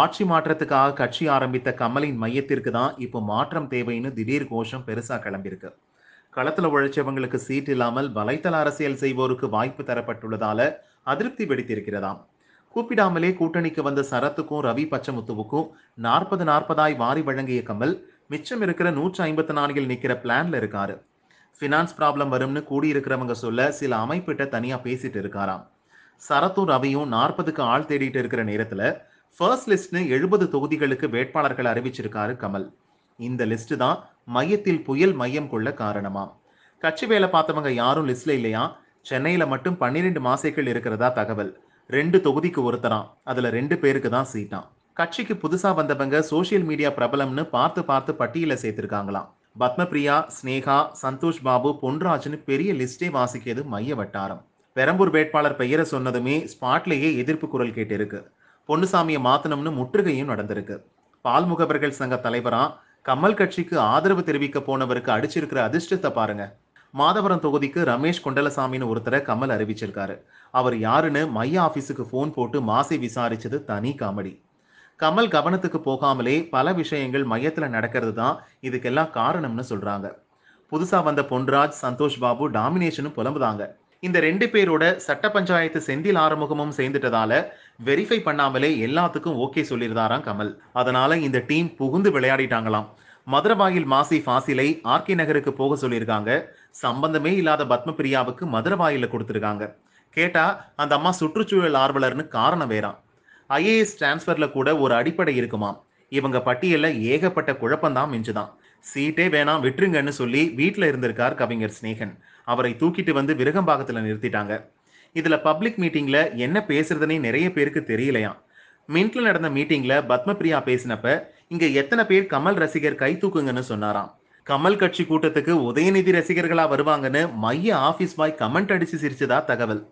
ஆட்சி மாற்றத்துக்காக கட்சி ஆரம்பித்த கமலின் மையத்திற்கு தான் இப்போ மாற்றம் தேவைன்னு திடீர் கோஷம் பெருசாக கிளம்பியிருக்கு களத்தில் உழைச்சவங்களுக்கு சீட் இல்லாமல் வலைத்தள அரசியல் செய்வோருக்கு வாய்ப்பு தரப்பட்டுள்ளதால அதிருப்தி வெடித்திருக்கிறதாம் கூப்பிடாமலே கூட்டணிக்கு வந்த சரத்துக்கும் ரவி பச்சமுத்துவுக்கும் நாற்பது நாற்பதாய் வாரி வழங்கிய கமல் மிச்சம் இருக்கிற நூற்றி ஐம்பத்தி நான்கில் நிற்கிற பிளான்ல இருக்காரு ஃபினான்ஸ் ப்ராப்ளம் வரும்னு கூடியிருக்கிறவங்க சொல்ல சில அமைப்பிட்ட தனியாக பேசிட்டு இருக்காராம் சரத்தும் ரவியும் நாற்பதுக்கு ஆள் தேடிட்டு இருக்கிற நேரத்தில் ஃபர்ஸ்ட் லிஸ்ட்னு எழுபது தொகுதிகளுக்கு வேட்பாளர்கள் அறிவிச்சிருக்காரு கமல் இந்த லிஸ்ட் தான் மையத்தில் புயல் மையம் கொள்ள காரணமா கட்சி வேலை பார்த்தவங்க யாரும் லிஸ்ட்ல இல்லையா சென்னையில மட்டும் பன்னிரெண்டு மாசைகள் இருக்கிறதா தகவல் ரெண்டு தொகுதிக்கு ஒருத்தரா அதுல ரெண்டு பேருக்கு தான் சீட்டா கட்சிக்கு புதுசா வந்தவங்க சோசியல் மீடியா பிரபலம்னு பார்த்து பார்த்து பட்டியல சேர்த்திருக்காங்களாம் பத்மபிரியா ஸ்னேகா சந்தோஷ் பாபு பொன்ராஜ்னு பெரிய லிஸ்டே வாசிக்கிறது மைய வட்டாரம் பெரம்பூர் வேட்பாளர் பெயரை சொன்னதுமே ஸ்பாட்லேயே எதிர்ப்பு குரல் கேட்டு இருக்கு பொன்னுசாமியை மாத்தணும்னு முற்றுகையும் நடந்திருக்கு பால்முகவர்கள் சங்க தலைவரா கமல் கட்சிக்கு ஆதரவு தெரிவிக்க போனவருக்கு அடிச்சிருக்கிற அதிர்ஷ்டத்தை பாருங்க மாதவரம் தொகுதிக்கு ரமேஷ் குண்டலசாமின்னு ஒருத்தரை கமல் அறிவிச்சிருக்காரு அவர் யாருன்னு மைய ஆஃபீஸுக்கு ஃபோன் போட்டு மாசி விசாரிச்சது தனி காமெடி கமல் கவனத்துக்கு போகாமலே பல விஷயங்கள் மையத்தில் நடக்கிறது தான் இதுக்கெல்லாம் காரணம்னு சொல்றாங்க புதுசா வந்த பொன்ராஜ் சந்தோஷ் பாபு டாமினேஷனும் புலம்புதாங்க இந்த ரெண்டு பேரோட சட்ட பஞ்சாயத்து செந்தில் ஆறுமுகமும் சேர்ந்துட்டதால வெரிஃபை பண்ணாமலே எல்லாத்துக்கும் ஓகே சொல்லியிருந்தாராம் கமல் அதனால இந்த டீம் புகுந்து விளையாடிட்டாங்களாம் மதுரவாயில் மாசி ஃபாசிலை ஆர்கே நகருக்கு போக சொல்லியிருக்காங்க சம்பந்தமே இல்லாத பத்மபிரியாவுக்கு மதுரவாயில கொடுத்துருக்காங்க கேட்டா அந்த அம்மா சுற்றுச்சூழல் ஆர்வலர்னு காரணம் வேறாம் ஐஏஎஸ் டிரான்ஸ்ஃபர்ல கூட ஒரு அடிப்படை இருக்குமாம் இவங்க பட்டியலில் ஏகப்பட்ட குழப்பம்தான் மிஞ்சுதான் சீட்டே வேணாம் விட்டுருங்கன்னு சொல்லி வீட்டில் இருந்திருக்கார் கவிஞர் சிநேகன் அவரை தூக்கிட்டு வந்து விரகம்பாக்கத்தில் நிறுத்திட்டாங்க இதுல பப்ளிக் மீட்டிங்ல என்ன பேசுறதுனே நிறைய பேருக்கு தெரியலையா மின்ட்ல நடந்த மீட்டிங்ல பத்மபிரியா பேசினப்ப இங்க எத்தனை பேர் கமல் ரசிகர் கை தூக்குங்கன்னு சொன்னாராம் கமல் கட்சி கூட்டத்துக்கு உதயநிதி ரசிகர்களா வருவாங்கன்னு மைய ஆபீஸ் பாய் கமெண்ட் அடிச்சு சிரிச்சதா தகவல்